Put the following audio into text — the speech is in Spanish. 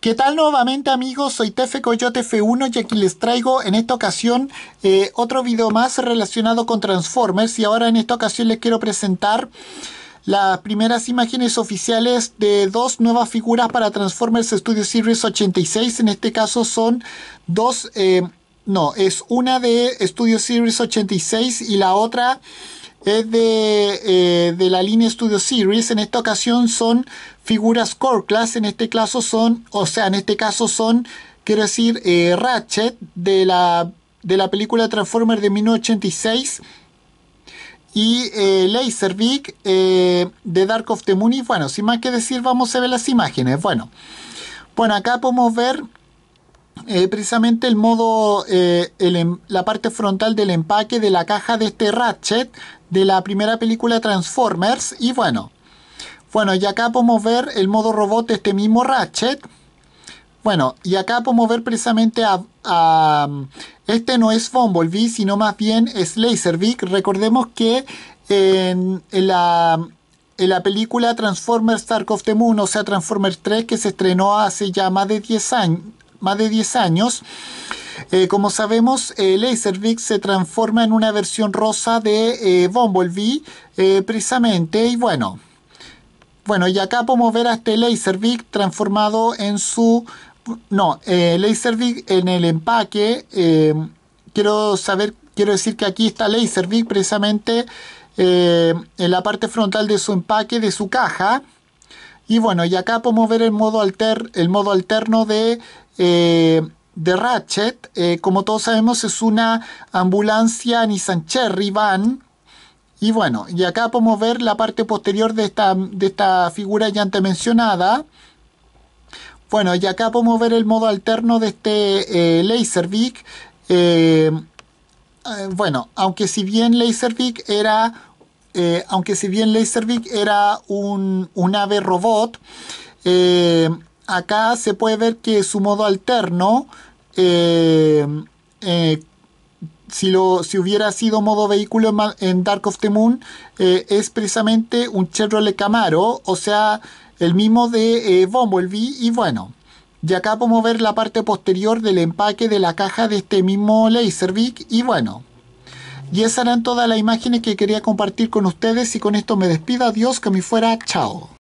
¿Qué tal nuevamente amigos? Soy Tefe Coyote F1 y aquí les traigo en esta ocasión eh, otro video más relacionado con Transformers y ahora en esta ocasión les quiero presentar las primeras imágenes oficiales de dos nuevas figuras para Transformers Studio Series 86, en este caso son dos, eh, no, es una de Studio Series 86 y la otra es de, eh, de, la línea Studio Series. En esta ocasión son figuras Core Class. En este caso son, o sea, en este caso son, quiero decir, eh, Ratchet de la, película Transformers de 1986. Y eh, Laserbeak eh, de Dark of the Moon. Y bueno, sin más que decir, vamos a ver las imágenes. Bueno, bueno acá podemos ver eh, precisamente el modo, eh, em, la parte frontal del empaque de la caja de este Ratchet de la primera película Transformers. Y bueno, bueno, y acá podemos ver el modo robot de este mismo Ratchet. Bueno, y acá podemos ver precisamente a, este no es Bumblebee, sino más bien es Laserbeak. Recordemos que en, la en la película Transformers Dark of the Moon, o sea Transformers 3, que se estrenó hace ya más de 10 años, más de 10 años. Eh, como sabemos, Laser eh, Laserbeak se transforma en una versión rosa de eh, Bumblebee, precisamente, y bueno. Bueno, y acá podemos ver a este Laserbeak transformado en su... No, Laserbeak en el empaque. quiero saber, quiero decir que aquí está Laserbeak precisamente en la parte frontal de su empaque, de su caja. Y bueno, y acá podemos ver el modo, el modo alterno de, eh, de Ratchet. Eh, como todos sabemos, es una ambulancia Nissan Cherry Van. Y bueno, y acá podemos ver la parte posterior de esta, de esta figura ya antes mencionada. Bueno, y acá podemos ver el modo alterno de este eh, Laserbeak. Eh, bueno, aunque si bien Laserbeak era eh, aunque si bien Laserbeak era un, ave robot, eh, acá se puede ver que su modo alterno, eh, si, lo, si hubiera sido modo vehículo en, Dark of the Moon, es precisamente un Chevrolet Camaro, o sea, el mismo de Bumblebee, y bueno, y acá podemos ver la parte posterior del empaque de la caja de este mismo Laserbeak. Y bueno, y esas eran todas las imágenes que quería compartir con ustedes y con esto me despido. Adiós, que me fuera. Chao.